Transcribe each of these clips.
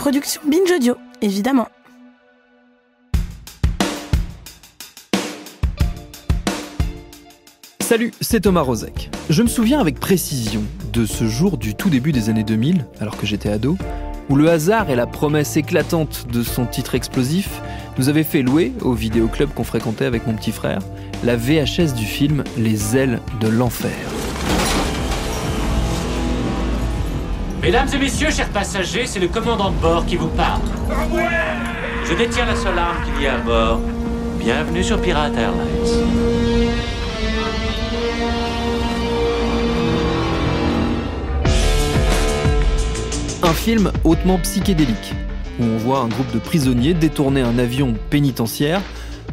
production Binge Audio, évidemment. Salut, c'est Thomas Rozek. Je me souviens avec précision de ce jour du tout début des années 2000, alors que j'étais ado, où le hasard et la promesse éclatante de son titre explosif nous avaient fait louer, au vidéoclub qu'on fréquentait avec mon petit frère, la VHS du film Les ailes de l'enfer. Mesdames et messieurs, chers passagers, c'est le commandant de bord qui vous parle. Je détiens la seule arme qu'il y a à bord. Bienvenue sur Pirate Airlines. Un film hautement psychédélique, où on voit un groupe de prisonniers détourner un avion pénitentiaire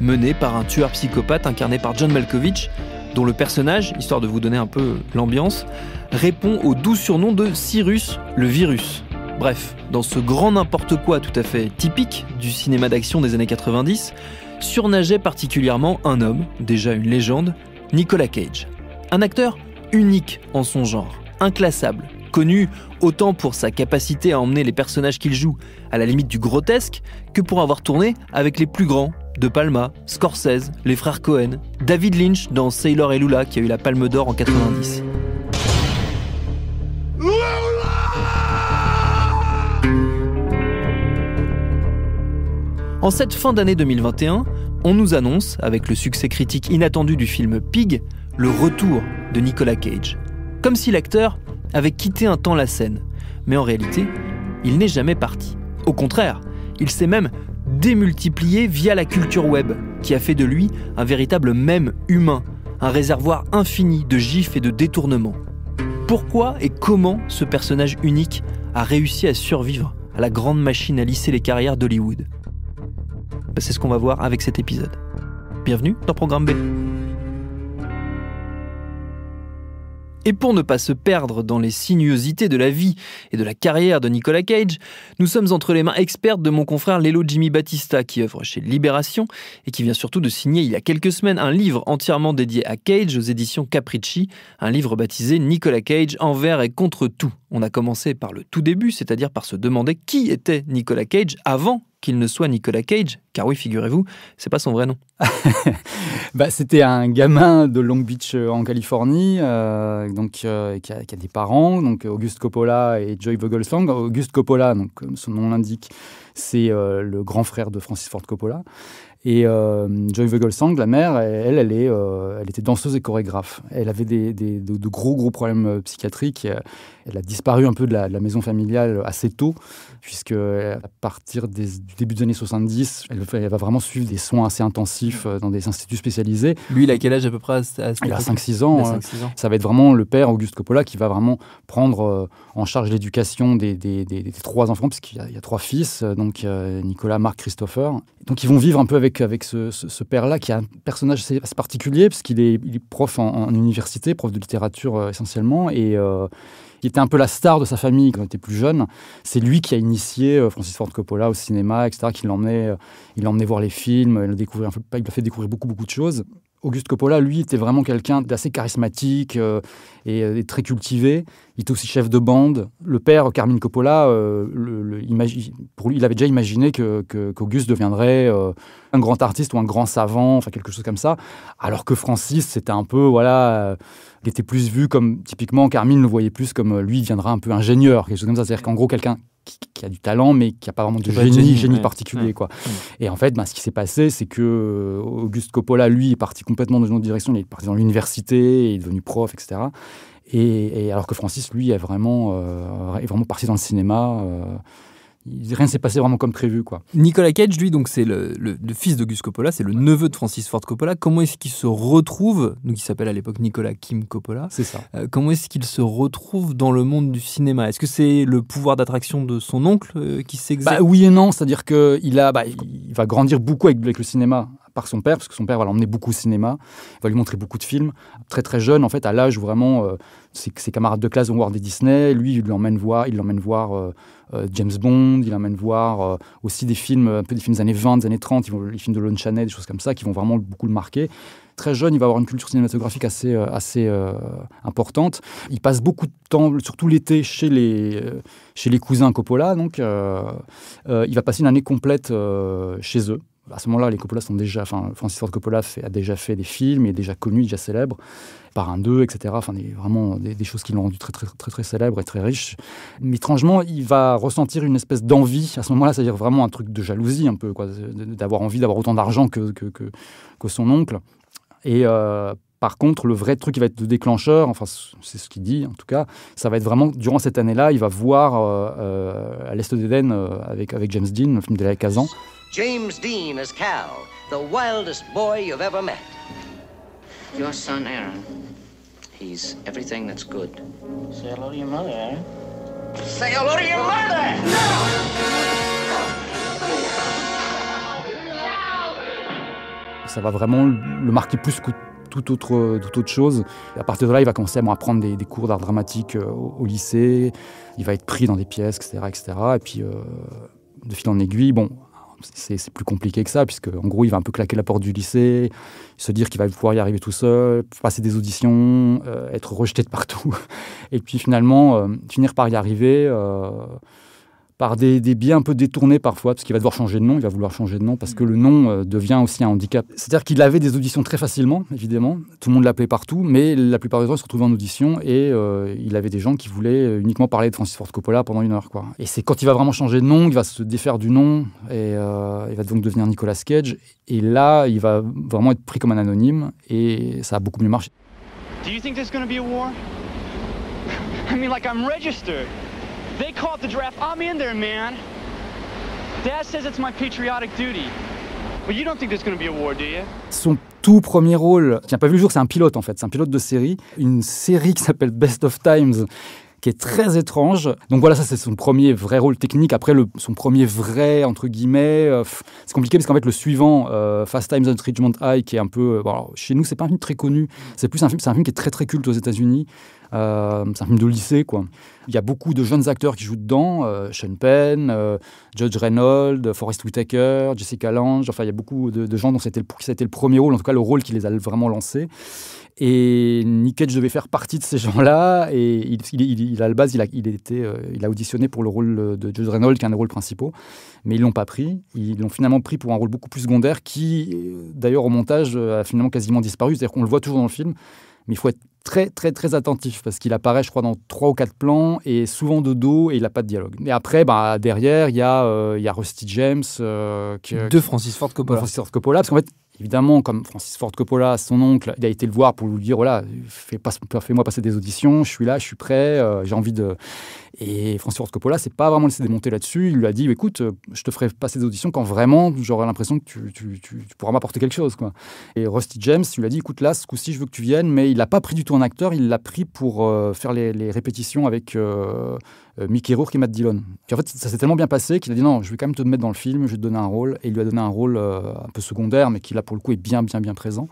mené par un tueur psychopathe incarné par John Malkovich dont le personnage, histoire de vous donner un peu l'ambiance, répond au doux surnom de Cyrus le virus. Bref, dans ce grand n'importe quoi tout à fait typique du cinéma d'action des années 90, surnageait particulièrement un homme, déjà une légende, Nicolas Cage. Un acteur unique en son genre, inclassable, connu autant pour sa capacité à emmener les personnages qu'il joue à la limite du grotesque que pour avoir tourné avec les plus grands de Palma, Scorsese, les frères Cohen, David Lynch dans Sailor et Lula qui a eu la Palme d'Or en 90. En cette fin d'année 2021, on nous annonce, avec le succès critique inattendu du film Pig, le retour de Nicolas Cage. Comme si l'acteur avait quitté un temps la scène. Mais en réalité, il n'est jamais parti. Au contraire, il s'est même démultiplié via la culture web, qui a fait de lui un véritable mème humain, un réservoir infini de gifs et de détournements. Pourquoi et comment ce personnage unique a réussi à survivre à la grande machine à lisser les carrières d'Hollywood bah, C'est ce qu'on va voir avec cet épisode. Bienvenue dans Programme B. Et pour ne pas se perdre dans les sinuosités de la vie et de la carrière de Nicolas Cage, nous sommes entre les mains expertes de mon confrère Lelo Jimmy Battista qui œuvre chez Libération et qui vient surtout de signer il y a quelques semaines un livre entièrement dédié à Cage aux éditions Capricci, un livre baptisé Nicolas Cage envers et contre tout. On a commencé par le tout début, c'est-à-dire par se demander qui était Nicolas Cage avant qu'il ne soit Nicolas Cage car oui, figurez-vous, c'est pas son vrai nom. bah, c'était un gamin de Long Beach euh, en Californie, euh, donc euh, qui, a, des parents, donc Auguste Coppola et Joy Vogelsang. Auguste Coppola, donc comme son nom l'indique, c'est le grand frère de Francis Ford Coppola. Et Joy Vogelsang, la mère, elle, elle, est, elle était danseuse et chorégraphe. Elle avait des, des de, gros, gros problèmes psychiatriques. Elle a disparu un peu de la, maison familiale assez tôt, puisque à partir des, du début des années 70, elle elle va vraiment suivre des soins assez intensifs euh, dans des instituts spécialisés. Lui, il a quel âge à peu près Il a 5-6 hein. ans. Ça va être vraiment le père, Auguste Coppola, qui va vraiment prendre euh, en charge l'éducation des, trois enfants, puisqu'il y, y, a trois fils, euh, donc Nicolas, Marc, Christopher. Donc ils vont vivre un peu avec, avec ce, père-là, qui est un personnage assez, particulier, puisqu'il est, est, prof en, université, prof de littérature essentiellement, et... Il était un peu la star de sa famille quand il était plus jeune. C'est lui qui a initié euh, Francis Ford Coppola au cinéma, etc., qui l'emmenait, euh, il l'emmenait voir les films, il, l'a il fait découvrir beaucoup, beaucoup de choses. Auguste Coppola, lui, était vraiment quelqu'un d'assez charismatique euh, euh, et, très cultivé. Il était aussi chef de bande. Le père, euh, Carmine Coppola, pour lui, il avait déjà imaginé qu'Auguste que, deviendrait un grand artiste ou un grand savant, enfin quelque chose comme ça. Alors que Francis, c'était un peu, voilà, il était plus vu comme, typiquement, Carmine le voyait plus comme lui, viendra deviendra un peu ingénieur, quelque chose comme ça. C'est-à-dire qu'en gros, quelqu'un qui, a du talent, mais qui n'a pas vraiment de génie, génie, particulier. Quoi. Et en fait, bah, ce qui s'est passé, c'est que euh, Auguste Coppola, lui, est parti complètement dans une autre direction. Il est parti dans l'université, il est devenu prof, etc. Et, alors que Francis, lui, est vraiment, euh, est vraiment parti dans le cinéma. Euh, rien s'est passé vraiment comme prévu. quoi. Nicolas Cage, lui, donc c'est le, le, fils d'Auguste Coppola, c'est le neveu de Francis Ford Coppola. Comment est-ce qu'il se retrouve, donc il s'appelle à l'époque Nicolas Kim Coppola, c'est ça. Euh, comment est-ce qu'il se retrouve dans le monde du cinéma Est-ce que c'est le pouvoir d'attraction de son oncle euh, qui s'exerce bah, Oui et non, c'est-à-dire qu'il a, bah, il va grandir beaucoup avec le cinéma par son père, parce que son père va l'emmener beaucoup au cinéma, va lui montrer beaucoup de films. Très très jeune, en fait, à l'âge où vraiment euh, ses, camarades de classe vont voir des Disney, lui, il l'emmène voir, il l'emmène voir euh, euh, James Bond, il l'emmène voir aussi des films, un peu des films années 20, des années 30, les films de Lone Chaney, des choses comme ça, qui vont vraiment beaucoup le marquer. Très jeune, il va avoir une culture cinématographique assez, assez importante. Il passe beaucoup de temps, surtout l'été, chez les, chez les cousins Coppola. Donc, il va passer une année complète chez eux bah, à ce moment-là, les Coppola sont déjà, enfin, Francis Ford Coppola a déjà fait des films, il est déjà connu, déjà célèbre, par un deux, etc. Enfin, vraiment des, choses qui l'ont rendu très, très, très, très célèbre et très riche. Mais étrangement, il va ressentir une espèce d'envie à ce moment-là, c'est-à-dire vraiment un truc de jalousie, un peu, quoi, d'avoir envie d'avoir autant d'argent que que, son oncle. Et euh, par contre, le vrai truc qui va être le déclencheur, enfin c'est ce qu'il dit en tout cas, ça va être vraiment durant cette année-là, il va voir euh, euh, à l'Est d'Éden avec, avec James Dean, le film de la Kazan, James Dean as Cal, the wildest boy you've ever met. Your son, Aaron, Il he's everything that's good. Say hello to your mother, Aaron. Say hello to your mother! Ça va vraiment le marquer plus que toute autre, toute autre chose. à partir de là, il va commencer à prendre des, des cours d'art dramatique euh, au, lycée. Il va être pris dans des pièces, etc. etc. Et puis, euh, de fil en aiguille, bon, c'est plus compliqué que ça, puisque en gros, il va un peu claquer la porte du lycée, se dire qu'il va pouvoir y arriver tout seul, passer des auditions, euh, être rejeté de partout, et puis finalement, euh, finir par y arriver. Euh, par des, des, biais un peu détournés parfois, parce qu'il va devoir changer de nom, il va vouloir changer de nom, parce que mm. le nom euh, devient aussi un handicap. C'est-à-dire qu'il avait des auditions très facilement, évidemment, tout le monde l'appelait partout, mais la plupart des gens se retrouvaient en audition et euh, il avait des gens qui voulaient euh, uniquement parler de Francis Ford Coppola pendant une heure. Quoi. Et c'est quand il va vraiment changer de nom, il va se défaire du nom et il va donc devenir Nicolas Cage, et là, il va vraiment être pris comme un anonyme et ça a beaucoup mieux marché. Do you think there's be a war? I mean, like I'm registered. They the draft. I'm in there, man. Dad says it's my patriotic duty. you don't think going to be a war, do you? Son tout premier rôle, qui n'a pas vu le jour, c'est un pilote en fait, c'est un pilote de série, une série qui s'appelle Best of Times qui est très étrange. Donc voilà, ça c'est son premier vrai rôle technique. Après, son premier vrai, entre guillemets, euh, c'est compliqué parce qu'en fait le suivant, euh, Fast Times at Ridgemont High, qui est un peu... Euh, chez nous, c'est pas un film très connu, c'est plus un film, c'est un film qui est très très culte aux États-Unis. Euh, c'est un film de lycée, quoi. Il y a beaucoup de jeunes acteurs qui jouent dedans. Euh, Sean Penn, euh, Judge Reynolds, Forrest Whitaker, Jessica Lange. Enfin, il y a beaucoup de, gens dont c'était le, ça a été le premier rôle, en tout cas le rôle qui les a vraiment lancés. Et Nick Cage devait faire partie de ces gens-là. Et il, à la base, il a, il, était, euh, il a auditionné pour le rôle de Judge Reynolds, qui est un des rôles principaux. Mais ils l'ont pas pris. Ils l'ont finalement pris pour un rôle beaucoup plus secondaire, qui, d'ailleurs, au montage, a finalement quasiment disparu. C'est-à-dire qu'on le voit toujours dans le film mais il faut être très très très attentif parce qu'il apparaît je crois dans trois ou quatre plans et souvent de dos et il n'a pas de dialogue. Et après bah, derrière il y, a, euh, y Rusty James euh, qui, euh, de Francis Ford Coppola. Francis Ford parce qu'en fait évidemment comme Francis Ford Coppola son oncle il a été le voir pour lui dire voilà fais-moi pas, passer des auditions je suis là je suis prêt j'ai envie de et Francis Ford Coppola s'est pas vraiment laissé démonter là-dessus. Il lui a dit écoute, euh, je te ferai passer des auditions quand vraiment j'aurai l'impression que tu, pourras m'apporter quelque chose. Quoi. Et Rusty James lui a dit écoute, là, ce coup-ci, je veux que tu viennes, mais il n'a pas pris du tout un acteur, il l'a pris pour euh, faire les, répétitions avec euh, Mickey Rourke et Matt Dillon. en fait, ça s'est tellement bien passé qu'il a dit non, je vais quand même te mettre dans le film, je vais te donner un rôle. Et il lui a donné un rôle un peu secondaire, mais qui là, pour le coup, est bien, bien, bien présent.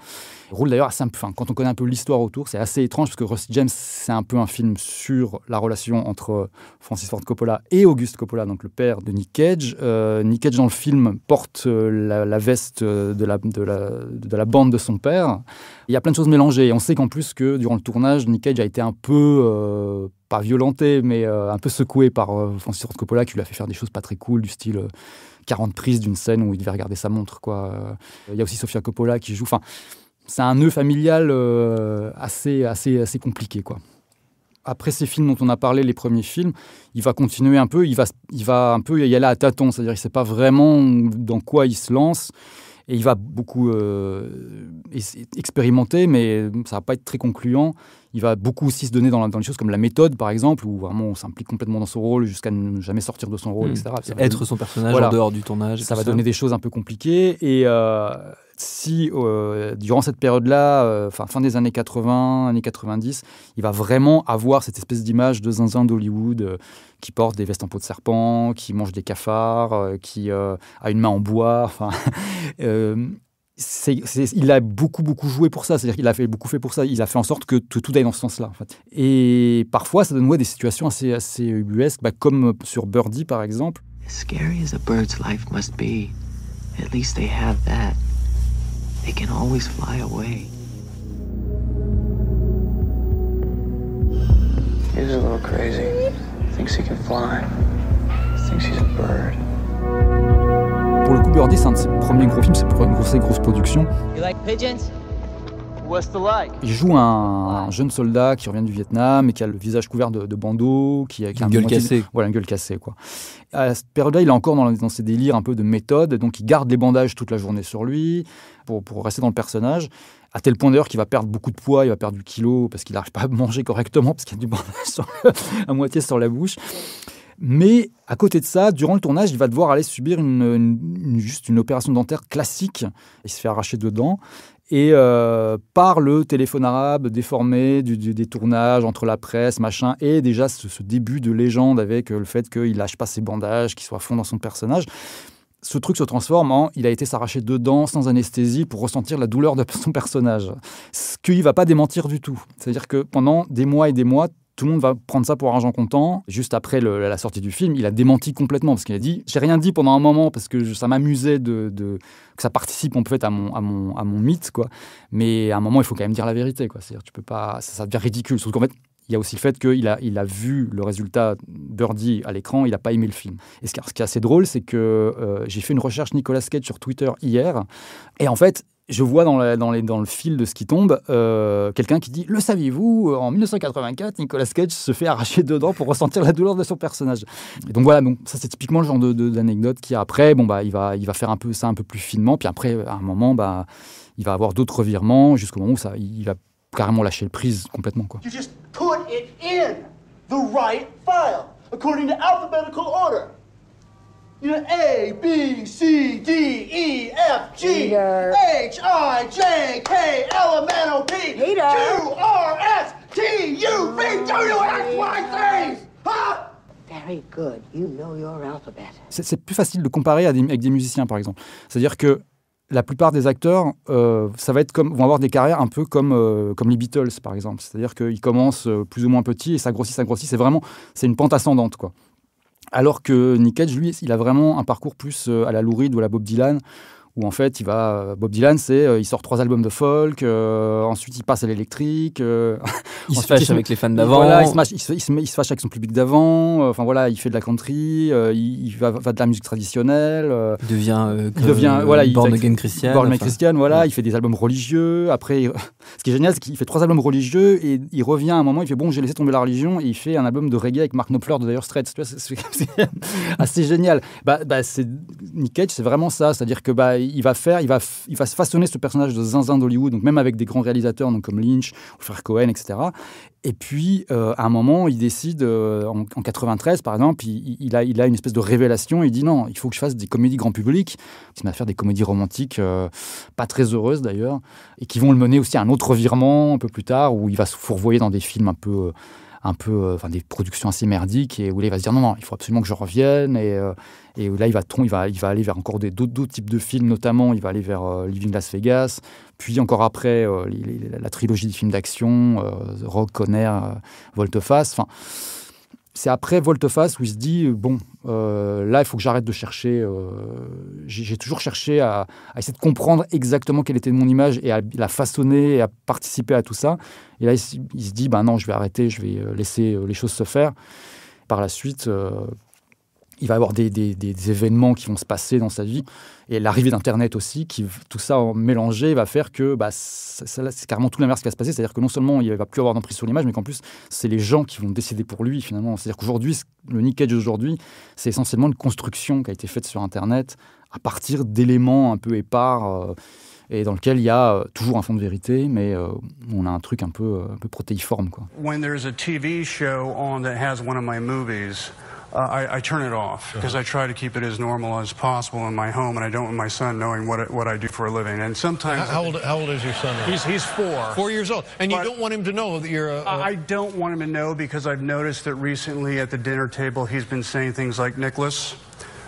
rôle d'ailleurs assez. quand on connaît un peu l'histoire autour, c'est assez étrange parce que Rusty James, c'est un peu un film sur la relation entre Francis Ford Coppola et Auguste Coppola, donc le père de Nick Cage. Euh, Nick Cage, dans le film, porte euh, la, veste euh, de la, bande de son père. Il y a plein de choses mélangées. on sait qu'en plus que durant le tournage, Nick Cage a été un peu pas violenté, mais un peu secoué par Francis Ford Coppola, qui lui a fait faire des choses pas très cool, du style 40 prises d'une scène où il devait regarder sa montre. Il y a aussi Sofia Coppola qui joue. Enfin, c'est un nœud familial assez, assez, assez compliqué. quoi après ces films dont on a parlé, les premiers films, il va continuer un peu, il va, il va un peu y aller à tâtons, c'est-à-dire qu'il ne sait pas vraiment dans quoi il se lance. Et il va beaucoup euh, expérimenter, mais ça va pas être très concluant. Il va beaucoup aussi se donner dans, les choses comme la méthode, par exemple, où vraiment on s'implique complètement dans son rôle jusqu'à ne jamais sortir de son rôle, hmm. etc. être son personnage en dehors du tournage. Ça va donner des choses un peu compliquées. Et euh, si euh, durant cette période-là, euh, fin, des années 80, années 90, il va vraiment avoir cette espèce d'image de zinzin d'Hollywood qui porte des vestes en peau de serpent, qui mange des cafards, qui a une main en bois. C est, il a beaucoup beaucoup joué pour ça, c'est-à-dire qu'il a fait beaucoup fait pour ça. Il a fait en sorte que, tout aille dans ce sens-là. En fait. Et parfois, ça donne ouais, des situations assez assez ubuesques, bah, comme euh, sur Birdie par exemple. As scary as a bird's life must be, at least they have that. They can always fly away. He's a little crazy. Thinks he can fly. Thinks he's a bird pour le coup, Birdie, c'est un de ses premiers gros films, c'est une grosse, grosse production. Il joue un, jeune soldat qui revient du Vietnam et qui a le visage couvert de, bandeaux, qui a, une gueule cassée. voilà, une gueule cassée. Quoi. À cette période-là, il est encore dans, ses délires un peu de méthode, donc il garde les bandages toute la journée sur lui pour, rester dans le personnage. À tel point d'ailleurs qu'il va perdre beaucoup de poids, il va perdre du kilo parce qu'il n'arrive pas à manger correctement parce qu'il y a du bandage à moitié sur la bouche. Mais à côté de ça, durant le tournage, il va devoir aller subir une, juste une opération dentaire classique. Il se fait arracher deux dents. Et euh, par le téléphone arabe déformé du, des tournages entre la presse, machin, et déjà ce, début de légende avec euh, le fait qu'il lâche pas ses bandages, qu'il soit fond dans son personnage, ce truc se transforme en il a été s'arracher deux dents sans anesthésie pour ressentir la douleur de son personnage. Ce qu'il va pas démentir du tout. C'est-à-dire que pendant des mois et des mois, tout le monde va prendre ça pour argent comptant. Juste après la sortie du film, il a démenti complètement parce qu'il a dit J'ai rien dit pendant un moment parce que ça m'amusait de, que ça participe en fait à mon, à mon, à mon mythe. quoi. Mais à un moment, il faut quand même dire la vérité. C'est-à-dire, tu peux pas. Ça, devient ridicule. Surtout fait, il y a aussi le fait qu'il a, il a vu le résultat Birdie à l'écran, il n'a pas aimé le film. Et ce qui, est assez drôle, c'est que euh, j'ai fait une recherche Nicolas Cage sur Twitter hier, et en fait, je vois dans, le fil de ce qui tombe euh, quelqu'un qui dit Le saviez-vous En 1984, Nicolas Cage se fait arracher deux dents pour ressentir la douleur de son personnage. Et donc voilà, ça c'est typiquement le genre d'anecdote de, qui après, bon, bah, il, va, faire un peu ça un peu plus finement, puis après, à un moment, bah, il va avoir d'autres revirements jusqu'au moment où ça, il va carrément lâcher le prise complètement. Quoi. You just put it in the right file, according to alphabetical order. A, B, C, D, E, F, G, H, I, J, K, L, M, N, O, P, Q, R, S, T, U, V, W, X, Y, Z! C'est plus facile de comparer avec des musiciens, par exemple. C'est-à-dire que la plupart des acteurs, euh, ça va être comme, vont avoir des carrières un peu comme, euh, comme les Beatles, par exemple. C'est-à-dire qu'ils commencent euh, plus ou moins petits et ça grossit, ça grossit. C'est vraiment, c'est une pente ascendante, quoi alors que Nick Cage, lui, il a vraiment un parcours plus euh, à la Louride ou à la Bob Dylan, où en fait, il va, euh, Bob Dylan, c'est, euh, il sort trois albums de folk, euh, ensuite il passe à l'électrique. il se fâche avec les fans d'avant. il, se il, se, fâche avec son public d'avant. Enfin voilà, il fait de la country, il, va, de la musique traditionnelle. il devient, devient voilà, born again christian. christian, voilà. Il fait des albums religieux. Après, ce qui est génial, c'est qu'il fait trois albums religieux et il revient à un moment, il fait bon, j'ai laissé tomber la religion et il fait un album de reggae avec Mark Knopfler de Dire Straits. C'est assez génial. Bah, bah c'est Nick Cage, c'est vraiment ça, c'est-à-dire que bah il va faire, il va, il va façonner ce personnage de zinzin d'Hollywood, donc même avec des grands réalisateurs donc comme Lynch, ou frère Cohen, etc. Et puis, euh, à un moment, il décide, euh, en, 93 par exemple, il, a, il a une espèce de révélation. Il dit non, il faut que je fasse des comédies grand public. Il à faire des comédies romantiques, euh, pas très heureuses d'ailleurs, et qui vont le mener aussi à un autre virement un peu plus tard, où il va se fourvoyer dans des films un peu un peu, euh, enfin des productions assez merdiques, et où là il va se dire non, non, il faut absolument que je revienne, et, euh, et là il va, il, va, il va aller vers encore d'autres types de films, notamment il va aller vers euh, Living Las Vegas, puis encore après la trilogie des films d'action, Rock, Conner, Volteface, enfin c'est après volte où il se dit euh, bon, euh, là, il faut que j'arrête de chercher. Euh, j'ai toujours cherché à, essayer de comprendre exactement quelle était mon image et à la façonner et à participer à tout ça. Et là, il, se dit ben non, je vais arrêter, je vais laisser les choses se faire. Par la suite, il va y avoir des, des, événements qui vont se passer dans sa vie. Et l'arrivée d'Internet aussi, qui, tout ça en mélangé va faire que bah, c'est carrément tout l'inverse qui va se passer. C'est-à-dire que non seulement il ne va plus avoir d'emprise sur l'image, mais qu'en plus, c'est les gens qui vont décider pour lui finalement. C'est-à-dire qu'aujourd'hui, le Nick Cage d'aujourd'hui, c'est essentiellement une construction qui a été faite sur Internet à partir d'éléments un peu épars. Euh, et dans lequel il y a euh, toujours un fond de vérité, mais euh, on a un truc un peu, peu protéiforme. Quoi. a uh, I, I, turn it off because uh -huh. I try to keep it as normal as possible in my home, and I don't want my son knowing what what I do for a living. And sometimes how, how, old, how old is your son? Now? He's he's four. Four years old, and but you don't want him to know that you're. A, a... I don't want him to know because I've noticed that recently at the dinner table he's been saying things like Nicholas.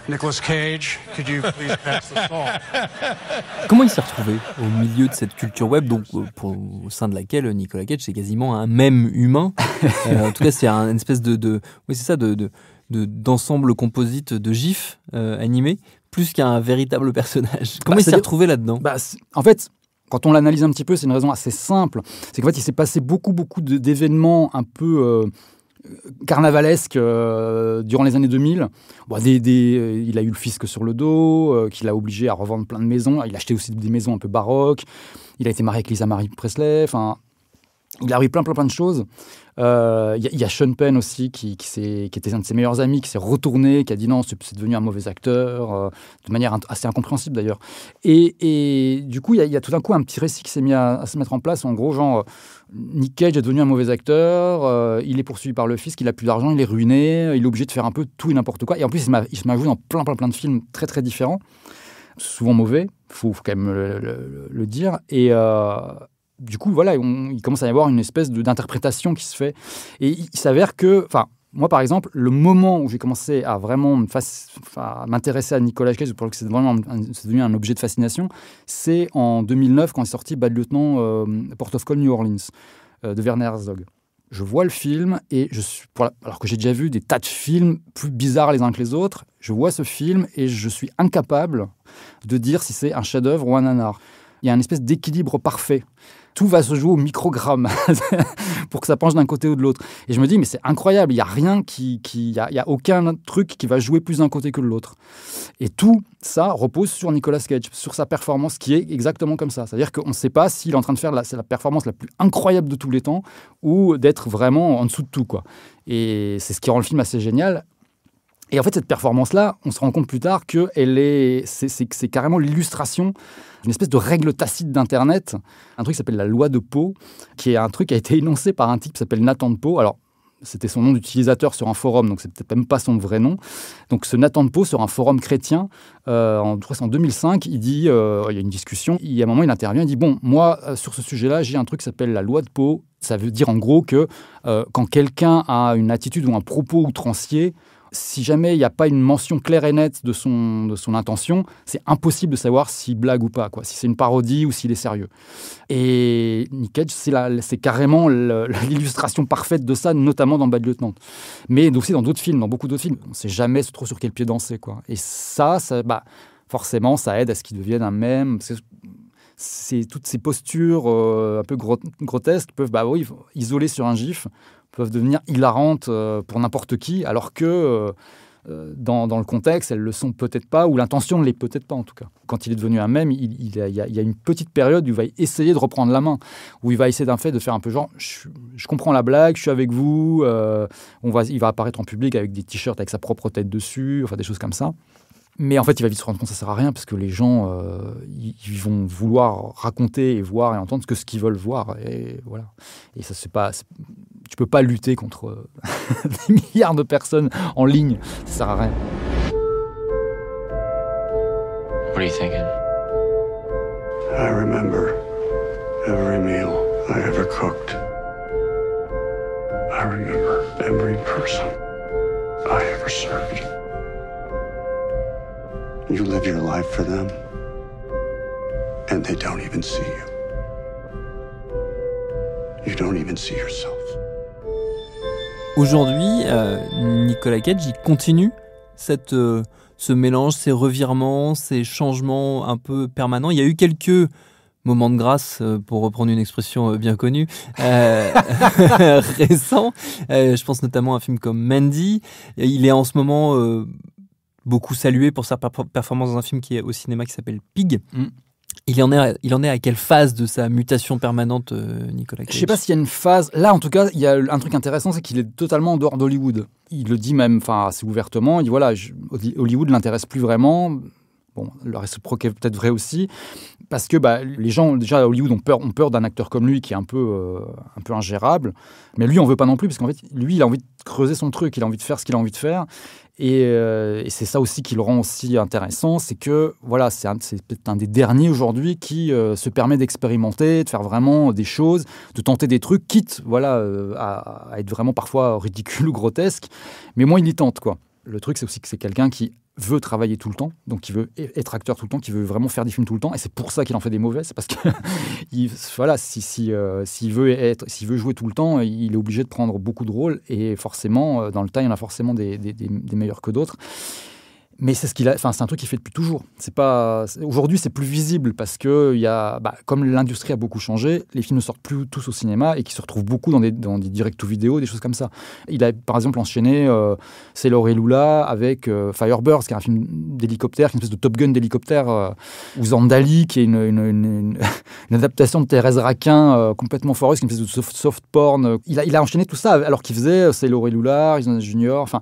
Nicolas Cage, could you please pass the salt? Comment il s'est retrouvé au milieu de cette culture web, donc euh, pour, au sein de laquelle euh, Nicolas Cage c'est quasiment un même humain. euh, en tout cas, c'est un, une espèce de, de oui, c'est ça, de, de d'ensemble composite de gifs euh, animés, plus qu'un véritable personnage. Bah, Comment il s'est retrouvé là-dedans bah, En fait, quand on l'analyse un petit peu, c'est une raison assez simple. C'est qu'en fait, il s'est passé beaucoup, beaucoup d'événements un peu... Euh, carnavalesques euh, durant les années 2000. Bon, des, il a eu le fisc sur le dos, qu'il qui l'a obligé à revendre plein de maisons. Il a acheté aussi des maisons un peu baroques. Il a été marié avec Lisa Marie Presley. Enfin, il arrive plein, plein, plein de choses. Euh, il y, a Sean Penn aussi, qui, qui, était un de ses meilleurs amis, qui s'est retourné, qui a dit non, c'est devenu un mauvais acteur, euh, de manière assez incompréhensible d'ailleurs. Et, du coup, il y, a tout d'un coup un petit récit qui s'est mis à, se mettre en place. En gros, genre, euh, Nick Cage est devenu un mauvais acteur, il est poursuivi par le fisc, il a plus d'argent, il est ruiné, il est obligé de faire un peu tout et n'importe quoi. Et en plus, il se m'a joué dans plein, plein, plein de films très, très différents, souvent mauvais, il faut, quand même le, le dire. Et du coup, voilà, il commence à y avoir une espèce d'interprétation qui se fait. Et il, s'avère que, enfin, moi, par exemple, le moment où j'ai commencé à vraiment m'intéresser à Nicolas Cage, pour que c'est vraiment devenu un objet de fascination, c'est en 2009 quand est sorti Bad Lieutenant euh, Port of Call New Orleans euh, de Werner Herzog. Je vois le film et je suis, alors que j'ai déjà vu des tas de films plus bizarres les uns que les autres, je vois ce film et je suis incapable de dire si c'est un chef-d'œuvre ou un nanar. Il y a une espèce d'équilibre parfait tout va se jouer au microgramme pour que ça penche d'un côté ou de l'autre. Et je me dis, mais c'est incroyable, il n'y a rien qui. Il n'y a, aucun truc qui va jouer plus d'un côté que de l'autre. Et tout ça repose sur Nicolas Cage, sur sa performance qui est exactement comme ça. C'est-à-dire qu'on ne sait pas s'il est en train de faire la, la performance la plus incroyable de tous les temps ou d'être vraiment en dessous de tout. Quoi. Et c'est ce qui rend le film assez génial. Et en fait, cette performance-là, on se rend compte plus tard que elle est, c'est, carrément l'illustration d'une espèce de règle tacite d'Internet, un truc qui s'appelle la loi de Poe, qui est un truc qui a été énoncé par un type qui s'appelle Nathan de Poe. Alors, c'était son nom d'utilisateur sur un forum, donc c'est peut-être même pas son vrai nom. Donc ce Nathan de Pau, sur un forum chrétien, euh, en, 2005, il dit, euh, il y a une discussion, il y a un moment, il intervient, il dit, bon, moi, euh, sur ce sujet-là, j'ai un truc qui s'appelle la loi de Pau. Ça veut dire en gros que quand quelqu'un a une attitude ou un propos outrancier, si jamais il n'y a pas une mention claire et nette de son, de son intention, c'est impossible de savoir s'il blague ou pas, quoi, si c'est une parodie ou s'il est sérieux. Et Nick Cage, c'est carrément l'illustration parfaite de ça, notamment dans Bad Lieutenant. Mais aussi dans d'autres films, dans beaucoup d'autres films. On ne sait jamais trop sur quel pied danser. Quoi. Et ça, ça bah, forcément, ça aide à ce qu'il devienne un mème toutes ces postures euh, un peu grotesques peuvent bah, oui, isoler sur un gif peuvent devenir hilarantes euh, pour n'importe qui, alors que euh, euh, dans, le contexte, elles le sont peut-être pas, ou l'intention ne l'est peut-être pas en tout cas. Quand il est devenu un même, il, y a, une petite période où il va essayer de reprendre la main, où il va essayer d'un fait de faire un peu genre, je, comprends la blague, je suis avec vous, on il va apparaître en public avec des t-shirts avec sa propre tête dessus, enfin des choses comme ça. Mais en fait, il va vite se rendre compte que ça sert à rien parce que les gens, euh, ils vont vouloir raconter et voir et entendre que ce qu'ils veulent voir. Et voilà. Et ça, c'est pas. Tu peux pas lutter contre euh, des milliards de personnes en ligne. Ça sert à rien. What you thinking? I remember every meal I You live your life for them, and they don't even see you. You don't even see yourself. Aujourd'hui, euh, Nicolas Cage il continue cette, euh, ce mélange, ces revirements, ces changements un peu permanents. Il y a eu quelques moments de grâce, euh, pour reprendre une expression bien connue, euh, je pense notamment à un film comme Mandy. Il est en ce moment beaucoup salué pour sa performance dans un film qui est au cinéma qui s'appelle Pig. Mm. Il en, est à, en est à quelle phase de sa mutation permanente, euh, Nicolas Cage Je sais pas s'il y a une phase. Là, en tout cas, il y a un truc intéressant, c'est qu'il est totalement en dehors d'Hollywood. Il le dit même, enfin, assez ouvertement. Il, voilà, Hollywood l'intéresse plus vraiment. Bon, le réciproque est peut-être vrai aussi, parce que bah, les gens déjà à Hollywood ont peur, ont peur d'un acteur comme lui qui est un peu, euh, un peu ingérable, mais lui on veut pas non plus, parce qu'en fait lui il a envie de creuser son truc, il a envie de faire ce qu'il a envie de faire, et, euh, c'est ça aussi qui le rend aussi intéressant, c'est que voilà, c'est peut-être un des derniers aujourd'hui qui euh, se permet d'expérimenter, de faire vraiment des choses, de tenter des trucs, quitte voilà à, être vraiment parfois ridicule ou grotesque, mais moi il y tente quoi. Le truc c'est aussi que c'est quelqu'un qui veut travailler tout le temps, donc qui veut e-, être acteur tout le temps, qui veut vraiment faire des films tout le temps, et c'est pour ça qu'il en fait des mauvais, c'est parce que voilà, si euh, s'il veut être, s'il veut jouer tout le temps, il est obligé de prendre beaucoup de rôles, et forcément euh, dans le tas il y en a forcément des meilleurs que d'autres. Mais c'est ce qu'il a, enfin c'est un truc qu'il fait depuis toujours. C'est pas aujourd'hui c'est plus visible parce que il y a, bah, comme l'industrie a beaucoup changé, les films ne sortent plus tous au cinéma et qui se retrouvent beaucoup dans des dans des directs ou vidéo, des choses comme ça. Il a par exemple enchaîné euh, Sailor et Lula avec firebird euh, Firebirds, qui est un film d'hélicoptère, une espèce de Top Gun d'hélicoptère, ou euh, Zandali, qui est une, une, adaptation de Thérèse Raquin euh, complètement foreuse, qui est une espèce de soft, porn. Il a, il a enchaîné tout ça alors qu'il faisait Sailor et Lula, Junior, enfin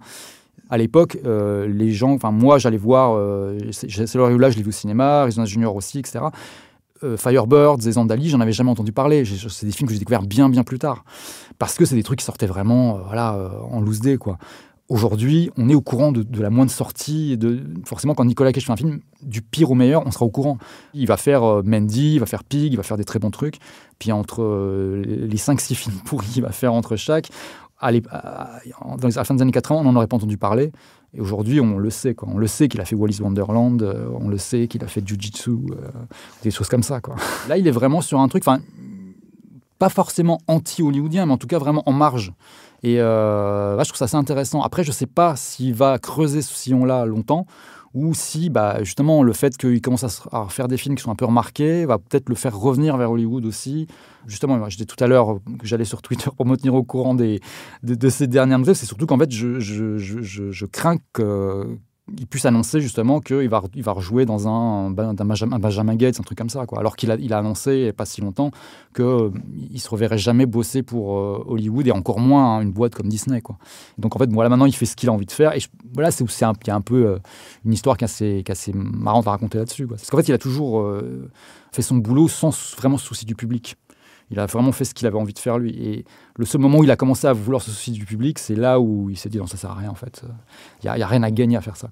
à l'époque, euh, les gens, enfin moi, j'allais voir, euh, c'est là, je l'ai vu au cinéma, *Resident Junior aussi, etc. Euh, Firebirds, *Les Zandali, j'en avais jamais entendu parler. C'est des films que j'ai découverts bien, bien plus tard. Parce que c'est des trucs qui sortaient vraiment euh, voilà, euh, en loose day, quoi. Aujourd'hui, on est au courant de, la moindre sortie. De, forcément, quand Nicolas Cage fait un film, du pire au meilleur, on sera au courant. Il va faire Mandy, il va faire Pig, il va faire des très bons trucs. Puis entre les 5-6 films pourris qu'il va faire entre chaque, à dans la fin des années 80, on n'en aurait pas entendu parler. Et aujourd'hui, on le sait. On le sait qu'il a fait Wallis Wonderland, euh, on le sait qu'il a fait Jiu-Jitsu, euh, des choses comme ça. Là, il est vraiment sur un truc, enfin, pas forcément anti-hollywoodien, mais en tout cas vraiment en marge. Et euh, je trouve ça assez intéressant. Après, je ne sais pas s'il va creuser ce sillon-là longtemps ou si bah, justement le fait qu'il commence à, faire des films qui sont un peu remarqués va peut-être le faire revenir vers Hollywood aussi justement, j'étais tout à l'heure que j'allais sur Twitter pour me tenir au courant des, de, ces dernières nouvelles. C'est surtout qu'en fait, je, je, crains qu'il puisse annoncer justement qu'il va, il va rejouer dans un, Benjamin Gates, un truc comme ça. Quoi. Alors qu'il a, il a annoncé, il a pas si longtemps, qu'il euh, il ne se reverrait jamais bosser pour euh, Hollywood et encore moins hein, une boîte comme Disney. Quoi. Donc en fait, voilà, maintenant, il fait ce qu'il a envie de faire. Et voilà, c'est où il y a un peu euh, une histoire qui est assez, marrante à raconter là-dessus. Parce qu'en fait, il a toujours fait son boulot sans vraiment souci du public. Il a vraiment fait ce qu'il avait envie de faire lui. Et le seul moment où il a commencé à vouloir se soucier du public, c'est là où il s'est dit non, ça sert à rien en fait. Il n'y a, rien à gagner à faire ça.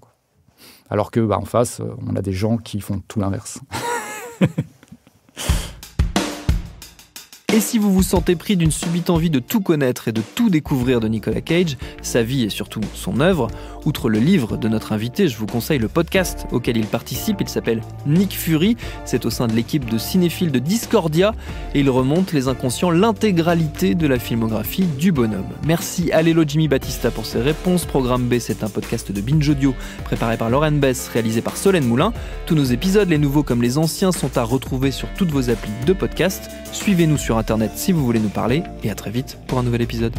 Alors que bah, en face, on a des gens qui font tout l'inverse. Et si vous vous sentez pris d'une subite envie de tout connaître et de tout découvrir de Nicolas Cage, sa vie et surtout son œuvre, outre le livre de notre invité, je vous conseille le podcast auquel il participe. Il s'appelle Nick Fury. C'est au sein de l'équipe de cinéphiles de Discordia et il remonte les inconscients l'intégralité de la filmographie du bonhomme. Merci à Lélo Jimmy Batista pour ses réponses. Programme B, c'est un podcast de Binge Audio préparé par Lauren Bess, réalisé par Solène Moulin. Tous nos épisodes, les nouveaux comme les anciens, sont à retrouver sur toutes vos applis de podcast. Suivez-nous sur internet si vous voulez nous parler et à très vite pour un nouvel épisode.